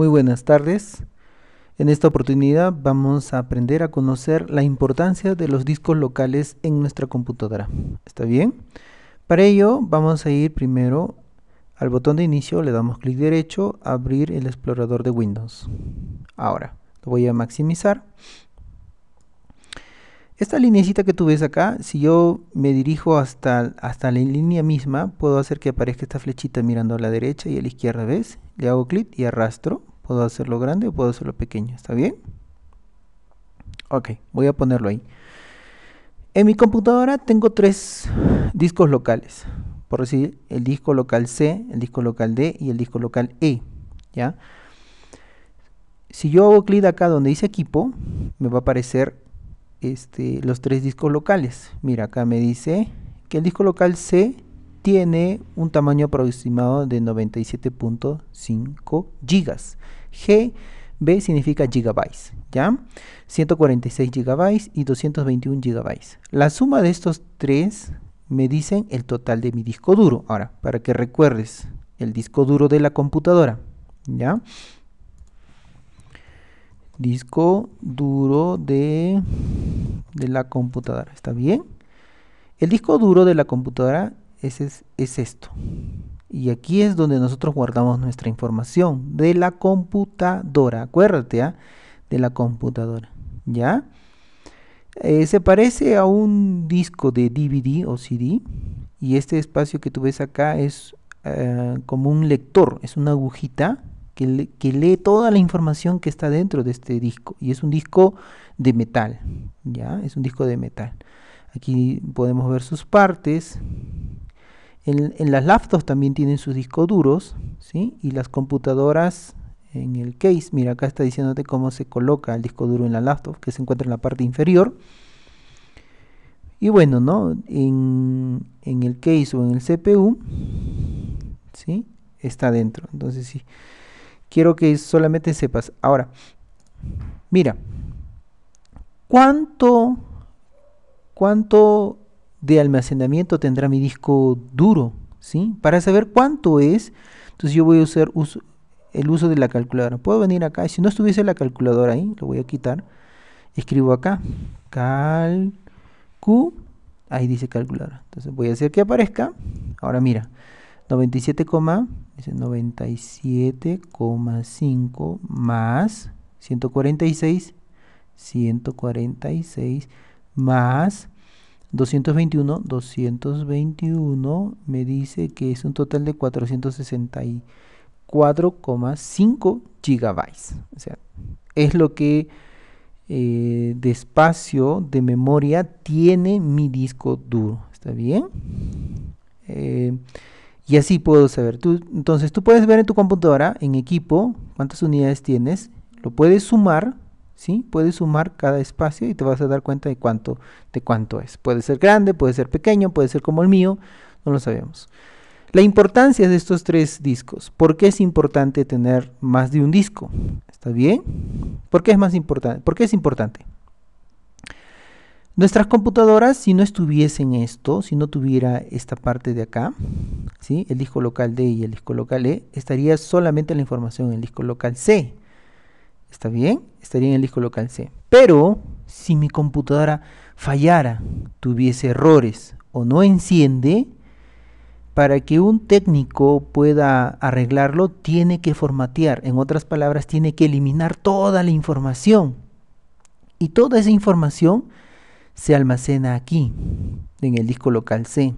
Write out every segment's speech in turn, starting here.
Muy buenas tardes. En esta oportunidad vamos a aprender a conocer la importancia de los discos locales en nuestra computadora. ¿Está bien? Para ello vamos a ir primero al botón de inicio, le damos clic derecho, abrir el explorador de Windows. Ahora, lo voy a maximizar. Esta línea que tú ves acá, si yo me dirijo hasta, hasta la línea misma, puedo hacer que aparezca esta flechita mirando a la derecha y a la izquierda, ¿ves? Le hago clic y arrastro. Puedo hacerlo grande o puedo hacerlo pequeño, ¿está bien? Ok, voy a ponerlo ahí. En mi computadora tengo tres discos locales, por decir, el disco local C, el disco local D y el disco local E, ¿ya? Si yo hago clic acá donde dice equipo, me va a aparecer este, los tres discos locales. Mira, acá me dice que el disco local C tiene un tamaño aproximado de 97.5 gigas GB significa gigabytes, ¿ya? 146 gigabytes y 221 gigabytes. La suma de estos tres me dicen el total de mi disco duro. Ahora, para que recuerdes el disco duro de la computadora, ¿ya? Disco duro de, la computadora, ¿está bien? El disco duro de la computadora es esto, y aquí es donde nosotros guardamos nuestra información de la computadora. Acuérdate, ¿ah? de la computadora. ¿Ya? Eh, se parece a un disco de DVD o CD. Y este espacio que tú ves acá es eh, como un lector. Es una agujita que, que lee toda la información que está dentro de este disco. Y es un disco de metal. ¿Ya? Es un disco de metal. Aquí podemos ver sus partes en, las laptops también tienen sus discos duros, ¿sí? Y las computadoras en el case, mira acá está diciéndote cómo se coloca el disco duro en la laptop, que se encuentra en la parte inferior. Y bueno, ¿no? En, el case o en el CPU, ¿sí? Está dentro. Entonces sí, quiero que solamente sepas. Ahora, mira, ¿cuánto, cuánto de almacenamiento tendrá mi disco duro, ¿sí? Para saber cuánto es, entonces yo voy a usar el uso de la calculadora. Puedo venir acá, si no estuviese la calculadora ahí, lo voy a quitar, escribo acá, cal, q, ahí dice calculadora. Entonces voy a hacer que aparezca, ahora mira, 97, 97,5 más 146, 146 más 221, 221 me dice que es un total de 464,5 gigabytes. O sea, es lo que eh, de espacio de memoria tiene mi disco duro. ¿Está bien? Eh, y así puedo saber. Tú, entonces tú puedes ver en tu computadora, en equipo, cuántas unidades tienes. Lo puedes sumar ¿sí? Puedes sumar cada espacio y te vas a dar cuenta de cuánto, de cuánto es. Puede ser grande, puede ser pequeño, puede ser como el mío, no lo sabemos. La importancia de estos tres discos. ¿Por qué es importante tener más de un disco? ¿Está bien? ¿Por qué es más importante? ¿Por qué es importante? Nuestras computadoras, si no estuviesen esto, si no tuviera esta parte de acá, ¿sí? el disco local D y el disco local E, estaría solamente la información en el disco local C. ¿Está bien? Estaría en el disco local C. Pero si mi computadora fallara, tuviese errores o no enciende, para que un técnico pueda arreglarlo, tiene que formatear. En otras palabras, tiene que eliminar toda la información. Y toda esa información se almacena aquí, en el disco local C.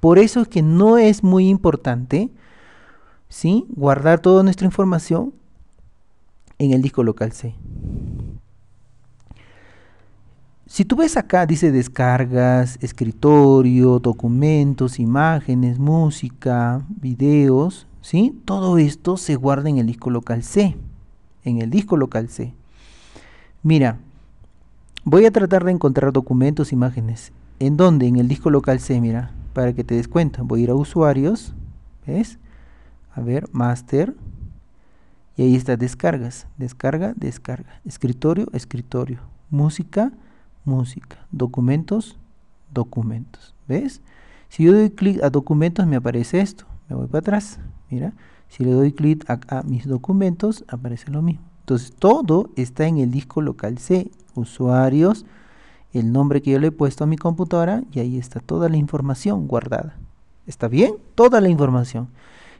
Por eso es que no es muy importante ¿sí? guardar toda nuestra información en el disco local C. Si tú ves acá, dice descargas, escritorio, documentos, imágenes, música, videos, ¿sí? Todo esto se guarda en el disco local C, en el disco local C. Mira, voy a tratar de encontrar documentos, imágenes. ¿En dónde? En el disco local C, mira, para que te des cuenta. Voy a ir a usuarios, ¿ves? A ver, master, y ahí está descargas, descarga, descarga. Escritorio, escritorio. Música, música. Documentos, documentos. ¿Ves? Si yo doy clic a documentos me aparece esto. Me voy para atrás. Mira, si le doy clic a, mis documentos aparece lo mismo. Entonces todo está en el disco local C. Usuarios, el nombre que yo le he puesto a mi computadora y ahí está toda la información guardada. ¿Está bien? Toda la información.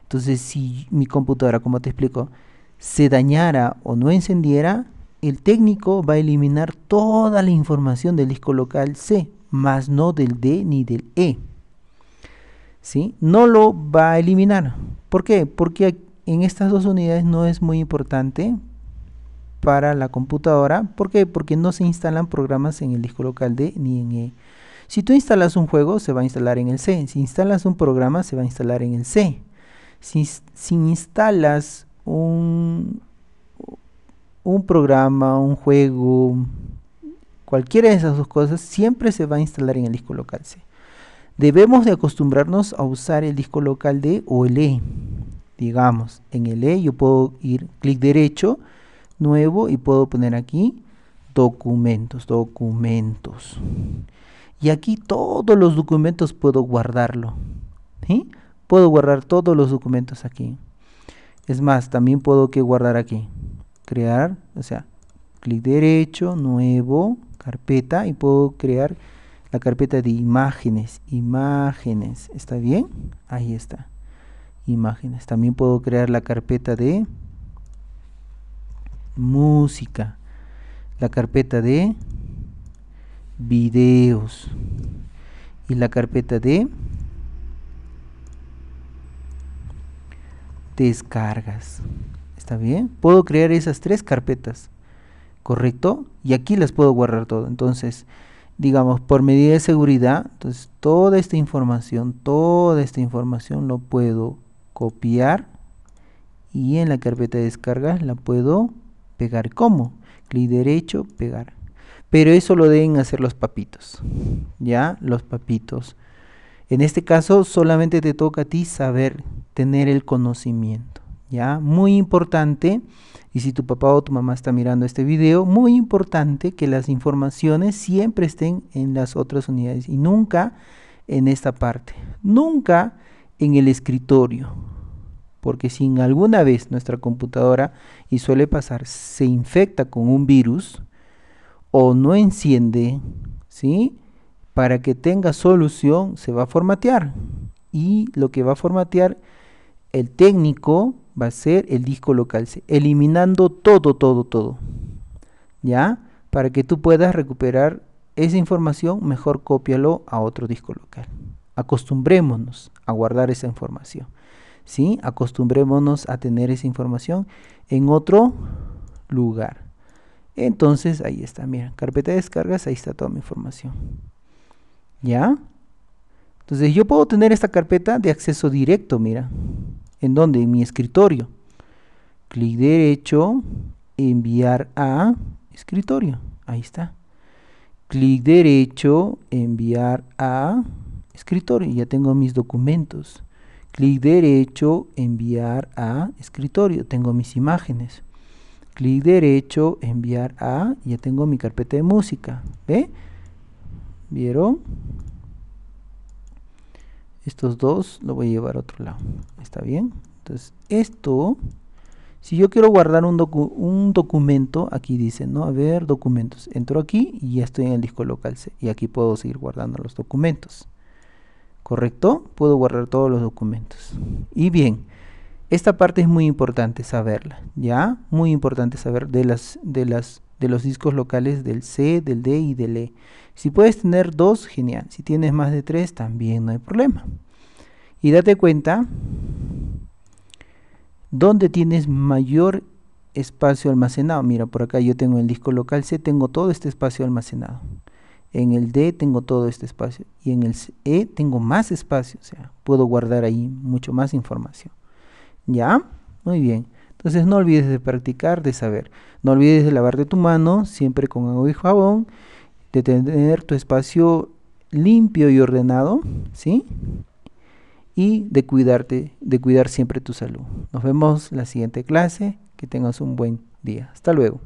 Entonces si mi computadora, como te explico, se dañara o no encendiera, el técnico va a eliminar toda la información del disco local C, más no del D ni del E. ¿Sí? No lo va a eliminar. ¿Por qué? Porque en estas dos unidades no es muy importante para la computadora. ¿Por qué? Porque no se instalan programas en el disco local D ni en E. Si tú instalas un juego, se va a instalar en el C. Si instalas un programa, se va a instalar en el C. Si, si instalas un, programa, un juego, cualquiera de esas dos cosas, siempre se va a instalar en el disco local C. Debemos de acostumbrarnos a usar el disco local de o el E. Digamos, en el E yo puedo ir clic derecho, nuevo, y puedo poner aquí documentos, documentos. Y aquí todos los documentos puedo guardarlo. ¿sí? Puedo guardar todos los documentos aquí. Es más, también puedo que guardar aquí. Crear, o sea, clic derecho, nuevo, carpeta y puedo crear la carpeta de imágenes, imágenes, ¿está bien? Ahí está, imágenes. También puedo crear la carpeta de música, la carpeta de videos y la carpeta de descargas. ¿Está bien? Puedo crear esas tres carpetas, ¿correcto? Y aquí las puedo guardar todo. Entonces, digamos, por medida de seguridad, entonces toda esta información, toda esta información lo puedo copiar y en la carpeta de descargas la puedo pegar. ¿Cómo? Clic derecho, pegar. Pero eso lo deben hacer los papitos, ¿ya? Los papitos. En este caso solamente te toca a ti saber tener el conocimiento, ¿ya? Muy importante, y si tu papá o tu mamá está mirando este video, muy importante que las informaciones siempre estén en las otras unidades y nunca en esta parte, nunca en el escritorio, porque si en alguna vez nuestra computadora, y suele pasar, se infecta con un virus o no enciende, ¿sí? para que tenga solución se va a formatear. Y lo que va a formatear el técnico va a ser el disco local eliminando todo, todo, todo. ¿Ya? Para que tú puedas recuperar esa información, mejor cópialo a otro disco local. Acostumbrémonos a guardar esa información. ¿Sí? Acostumbrémonos a tener esa información en otro lugar. Entonces, ahí está, mira, carpeta de descargas, ahí está toda mi información. ¿Ya? Entonces yo puedo tener esta carpeta de acceso directo, mira. ¿En dónde? En mi escritorio. Clic derecho, enviar a escritorio. Ahí está. Clic derecho, enviar a escritorio. Ya tengo mis documentos. Clic derecho, enviar a escritorio. Tengo mis imágenes. Clic derecho, enviar a, ya tengo mi carpeta de música. ¿Ve? ¿Vieron? Estos dos lo voy a llevar a otro lado. ¿Está bien? Entonces, esto... Si yo quiero guardar un, documento, aquí dice, ¿no? A ver, documentos. Entro aquí y ya estoy en el disco local C. Y aquí puedo seguir guardando los documentos. ¿Correcto? Puedo guardar todos los documentos. Y bien, esta parte es muy importante saberla, ¿ya? Muy importante saber de, las, de, las, de los discos locales del C, del D y del E. Si puedes tener dos, genial. Si tienes más de tres, también no hay problema. Y date cuenta dónde tienes mayor espacio almacenado. Mira, por acá yo tengo el disco local C, tengo todo este espacio almacenado. En el D tengo todo este espacio. Y en el E tengo más espacio. O sea, puedo guardar ahí mucho más información. ¿Ya? Muy bien. Entonces no olvides de practicar, de saber. No olvides de lavarte tu mano siempre con agua y jabón de tener tu espacio limpio y ordenado, ¿sí? Y de cuidarte, de cuidar siempre tu salud. Nos vemos la siguiente clase. Que tengas un buen día. Hasta luego.